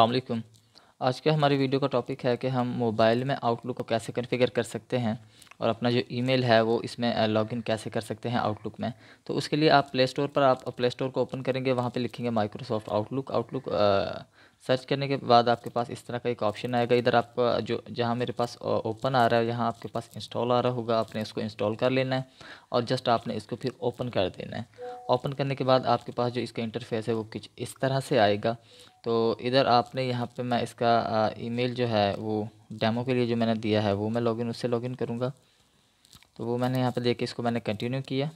अल्लाम आज के हमारी वीडियो का टॉपिक है कि हम मोबाइल में आउटलुक को कैसे कन्फिगर कर सकते हैं और अपना जो ईमेल है वो इसमें लॉगिन कैसे कर सकते हैं आउटलुक में तो उसके लिए आप प्ले स्टोर पर आप प्ले स्टोर को ओपन करेंगे वहाँ पे लिखेंगे माइक्रोसॉफ्ट आउटलुक आउटलुक सर्च करने के बाद आपके पास इस तरह का एक ऑप्शन आएगा इधर आपका जो जहाँ मेरे पास ओपन आ रहा है यहाँ आपके पास इंस्टॉल आ रहा होगा आपने इसको इंस्टॉल कर लेना है और जस्ट आपने इसको फिर ओपन कर देना है ओपन करने के बाद आपके पास जो इसका इंटरफेस है वो कुछ इस तरह से आएगा तो इधर आपने यहाँ पर मैं इसका ई जो है वो डेमो के लिए जो मैंने दिया है वो मैं लॉगिन उससे लॉगिन करूँगा तो वो मैंने यहाँ पर देख के इसको मैंने कंटिन्यू किया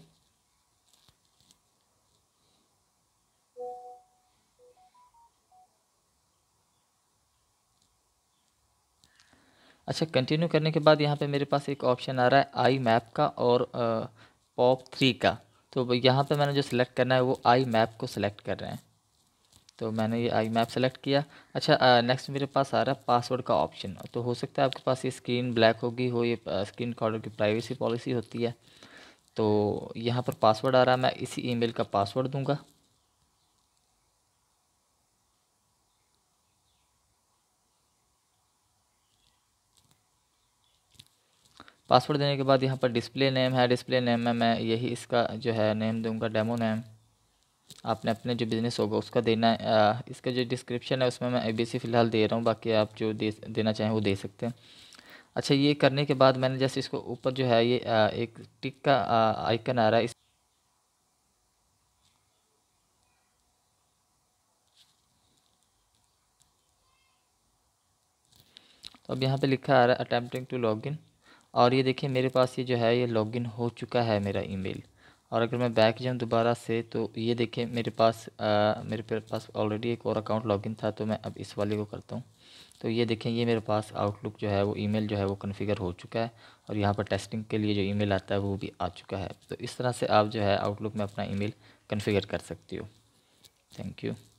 अच्छा कंटिन्यू करने के बाद यहाँ पे मेरे पास एक ऑप्शन आ रहा है आई मैप का और पॉप थ्री का तो यहाँ पे मैंने जो सिलेक्ट करना है वो आई मैप को सिलेक्ट कर रहे हैं तो मैंने ये आई मैप सेलेक्ट किया अच्छा नेक्स्ट मेरे पास आ रहा है पासवर्ड का ऑप्शन तो हो सकता है आपके पास ये स्क्रीन ब्लैक होगी हो ये स्क्रीन कॉर्डर की प्राइवेसी पॉलिसी होती है तो यहाँ पर पासवर्ड आ रहा है मैं इसी ईमेल का पासवर्ड दूंगा पासवर्ड देने के बाद यहाँ पर डिस्प्ले नेम है डिस्प्ले नेम में मैं यही इसका जो है नेम दूंगा डेमो नेम आपने अपने जो बिज़नेस होगा उसका देना है इसका जो डिस्क्रिप्शन है उसमें मैं सी फ़िलहाल दे रहा हूँ बाकी आप जो दे देना चाहें वो दे सकते हैं अच्छा ये करने के बाद मैंने जैसे इसको ऊपर जो है ये आ, एक टिक का आइकन आ रहा है इस तो अब यहाँ पे लिखा आ रहा है अटैम्प्टिंग टू इन और ये देखिए मेरे पास ये जो है ये लॉगिन हो चुका है मेरा ईमेल और अगर मैं बैक जाऊँ दोबारा से तो ये देखिए मेरे पास आ, मेरे पास ऑलरेडी एक और अकाउंट लॉगिन था तो मैं अब इस वाले को करता हूँ तो ये देखें ये मेरे पास आउटलुक जो है वो ईमेल जो है वो कन्फ़िगर हो चुका है और यहाँ पर टेस्टिंग के लिए जो ईमेल आता है वो भी आ चुका है तो इस तरह से आप जो है आउटलुक में अपना ईमेल कन्फ़िगर कर सकती हो थैंक यू